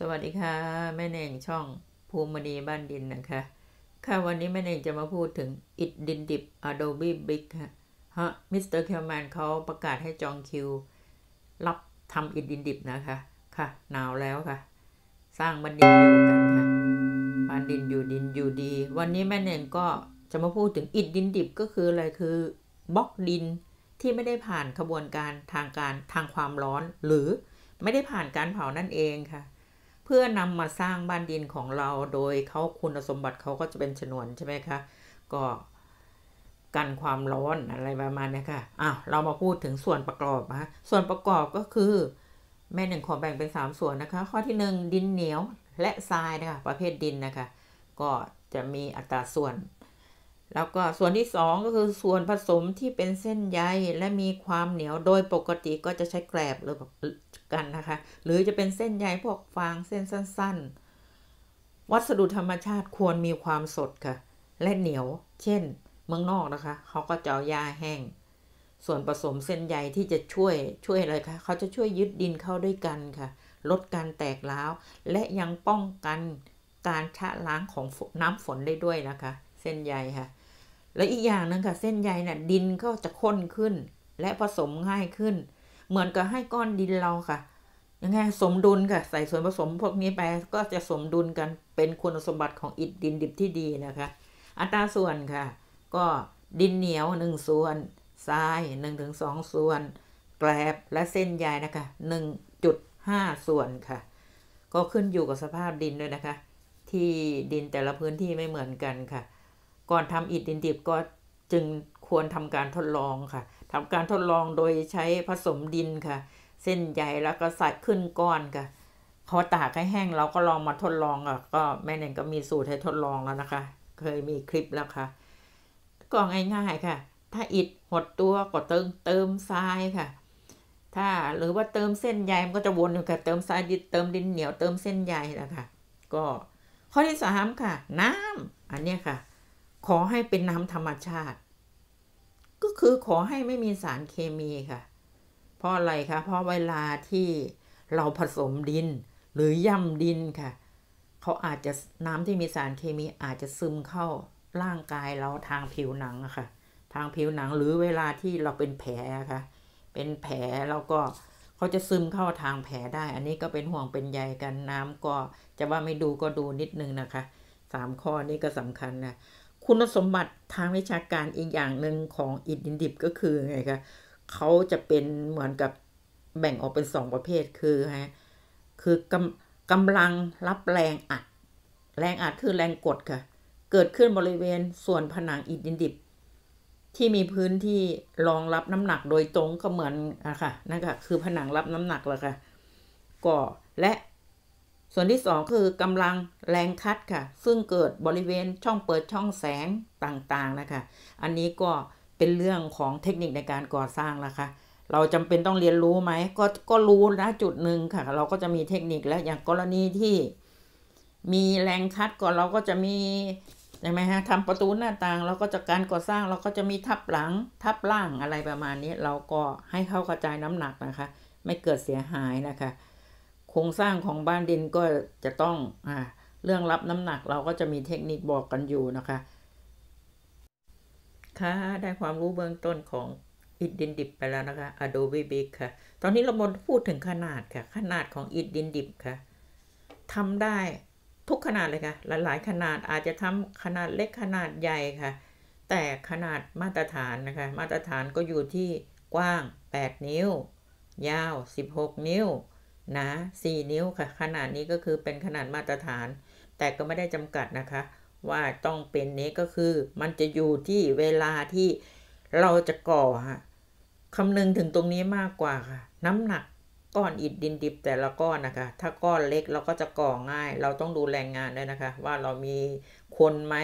สวัสดีค่ะแม่เน่งช่องภูมิมณีบ้านดินนะคะ ค่ะวันนี้แม่เน่งจะมาพูดถึงอิดดินดิบ Adobe Big ค่ะฮะมิสเตอร์เคลแมนเขาประกาศให้จองคิวรับทำอิดดินดิบนะคะ ค่ะหนาวแล้วค่ะ สร้างบ้านดินเดียวกันค่ะบ้านดินอยู่ดินอยู่ดี วันนี้แม่เน่งก็จะมาพูดถึงอิดดินดิบ ก็คืออะไรคือบล็อกดิน ที่ไม่ได้ผ่านกระบวนการทางการทางความร้อนหรือไม่ได้ผ่านการเผานั่นเองค่ะเพื่อนำมาสร้างบ้านดินของเราโดยเขาคุณสมบัติเขาก็จะเป็นฉนวนใช่ไหมคะ ก็กันความร้อนอะไรประมาณนี้ค่ะอ้าวเรามาพูดถึงส่วนประกอบนะส่วนประกอบก็คือ แม่หนึ่งขอแบ่งเป็น 3 ส่วนนะคะข้อที่1ดินเหนียวและทรายนะคะประเภทดินนะคะก็จะมีอัตราส่วน แล้วก็ส่วนที่2ก็คือส่วนผสมที่เป็นเส้นใยและมีความเหนียวโดยปกติก็จะใช้แกลบหรือกันนะคะ หรือจะเป็นเส้นใยพวกฟางเส้นสั้นๆ วัสดุธรรมชาติควรมีความสดค่ะ และเหนียว เช่น เมืองนอกนะคะเขาก็เจาะยาแห้ง ส่วนผสมเส้น ใย ที่จะช่วยช่วย อะไรคะเขาจะช่วยยึดดินเข้าด้วยกันค่ะ ลดการแตกร้าว และยังป้องกัน การ ชะล้างของ น้ำฝนได้ด้วยนะคะ เส้นใยค่ะ และอีกอย่างนึงค่ะเส้นใยนี่ะดินก็จะข้นขึ้นและผสมง่ายขึ้นเหมือนกับให้ก้อนดินเราค่ะยังไงสมดุลค่ะ ใส่ส่วนผสมพวกนี้ไปก็จะสมดุลกันเป็นคุณสมบัติของอิฐดินดิบที่ดีนะคะ อัตราส่วนค่ะ ก็ดินเหนียวหนึ่งส่วนทรายหนึ่งถึงสองส่วน แกลบและเส้นใยนะคะหนึ่งจุดห้าส่วนค่ะ ก็ขึ้นอยู่กับสภาพดินด้วยนะคะ ที่ดินแต่ละพื้นที่ไม่เหมือนกันค่ะ ก่อนทำอิฐดินดิบก็จึงควรทำการทดลองค่ะทำการทดลองโดยใช้ผสมดินค่ะ เส้นใหญ่แล้วก็ใส่ขึ้นก้อนค่ะเขาตากให้แห้งเราก็ลองมาทดลองอ่ะ ก็แม่เน่งก็มีสูตรให้ทดลองแล้วนะคะ เคยมีคลิปแล้วค่ะก็ง่ายๆค่ะ ถ้าอิดหดตัวก็เติมเติมทรายค่ะ ถ้าหรือว่าเติมเส้นใยมันก็จะวนอยู่ค่ะเติมทรายดิเติมดินเหนียวเติมเส้นใยนะคะ ก็ข้อที่สามค่ะ น้ำ อันนี้ค่ะ ขอให้เป็นน้ำธรรมชาติก็คือขอให้ไม่มีสารเคมีค่ะ เพราะ อะไรคะเพราะเวลาที่เราผสมดินหรือย่ำดินค่ะ เขาอาจจะน้ำที่มีสารเคมี อาจจะซึมเข้าร่างกายเราทางผิวหนังค่ะ ทางผิวหนังหรือเวลาที่เราเป็นแผลค่ะ เป็นแผลแล้วก็เขาจะซึมเข้าทางแผลได้ อันนี้ก็เป็นห่วงเป็นใยกันน้ำก็จะว่าไม่ดูก็ดูนิดนึงนะคะสามข้อนี้ก็สำคัญนะคุณสมบัติทางวิชาการอีกอย่างหนึ่งของอิดินดิบ ก็คือไงคะเขาจะเป็นเหมือนกับแบ่งออกเป็นสองประเภทคือฮะคือกำกำลังรับแรงอัดแรงอัดคือแรงกดค่ะ เกิดขึ้นบริเวณส่วนผนังอิดินดิบที่มีพื้นที่รองรับน้ำหนัก โดยตรงก็เหมือนอะค่ะนั่นก็คือผนังรับน้ำหนักแหละค่ะก็และส่วนที่ 2 คือกำลังแรงคัดค่ะ ซึ่งเกิดบริเวณช่องเปิดช่องแสงต่างๆนะคะ อันนี้ก็เป็นเรื่องของเทคนิคในการก่อสร้างนะคะเราจำเป็นต้องเรียนรู้ไหมก็ก็รู้นะจุดหนึ่งค่ะ เราก็จะมีเทคนิคแล้วอย่างกรณีที่มีแรงคัดก่อนเราก็จะมีใช่ไหมฮะทำประตูหน้าต่างเราก็จะการก่อสร้างเราก็จะมีทับหลัง ทับล่าง อะไรประมาณนี้เราก็ให้เข้ากระจายน้ำหนักนะคะ ไม่เกิดเสียหายนะคะโครงสร้างของบ้านดินก็จะต้อง อ่า เรื่องรับน้ำหนักเราก็จะมีเทคนิคบอกกันอยู่นะคะ ค่ะ ได้ความรู้เบื้องต้นของ อิดดินดิบไปแล้วนะคะ Adobe Big ค่ะ ตอนนี้เราบนพูดถึงขนาดค่ะ ขนาดของ อิดดินดิบค่ะทำได้ทุกขนาดเลยค่ะ หลายๆ ขนาด อาจจะทำขนาดเล็กขนาดใหญ่ค่ะ แต่ขนาดมาตรฐานนะคะ มาตรฐานก็อยู่ที่กว้าง8นิ้ว ยาว16นิ้วนะ4นิ้วค่ะ ขนาดนี้ก็คือเป็นขนาดมาตรฐาน แต่ก็ไม่ได้จำกัดนะคะ ว่าต้องเป็นนี้ก็คือมันจะอยู่ที่เวลาที่เราจะก่อค่ะคำนึงถึงตรงนี้มากกว่าค่ะ น้ำหนักก้อนอิฐดินดิบแต่ละก้อนนะคะ ถ้าก้อนเล็กเราก็จะก่อง่าย เราต้องดูแรงงานด้วยนะคะ ว่าเรามีคนไหม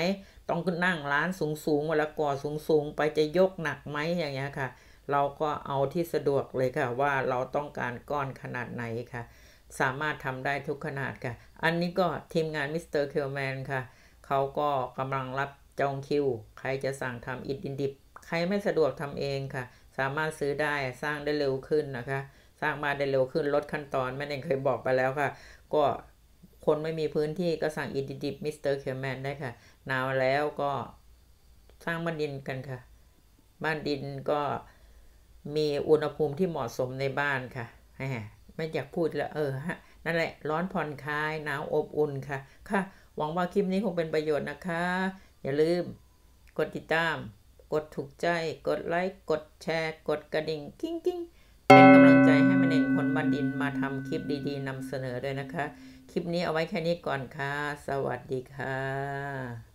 ต้องนั่งร้านสูงๆเวลาก่อสูงๆ ไปจะยกหนักไหมอย่างเงี้ยค่ะเราก็เอาที่สะดวกเลยค่ะ ว่าเราต้องการก้อนขนาดไหนค่ะ สามารถทำได้ทุกขนาดค่ะ อันนี้ก็ทีมงานมิสเตอร์เคลแมนค่ะ เขาก็กำลังรับจองคิวใครจะสั่งทำอิดดินดิบใครไม่สะดวกทำเองค่ะ สามารถซื้อได้สร้าง ได้ เร็ว ขึ้นนะคะ สร้างมา ได้ เร็วขึ้นลดขั้นตอนแม่เองเคยบอกไปแล้วค่ะ ก็คนไม่มีพื้นที่ก็สั่งอิดดิบมิสเตอร์เคลแมนได้ค่ะหนาวแล้วก็สร้างบ้านดินกันค่ะ บ้านดินก็มีอุณหภูมิที่เหมาะสมในบ้านค่ะแหมไม่อยากพูดแล้วเออฮะนั่นแหละ ร้อนผ่อนคลายหนาวอบอุ่นค่ะค่ะ หวังว่าคลิปนี้คงเป็นประโยชน์นะคะ อย่าลืมกดติดตาม กดถูกใจ กดไลค์กดแชร์ กดกระดิ่งกิ้งกิ้งเป็นกำลังใจให้แม่เน่งคนบ้านดินมาทำคลิปดี ๆนำเสนอด้วยนะคะ คลิปนี้เอาไว้แค่นี้ก่อนค่ะ สวัสดีค่ะ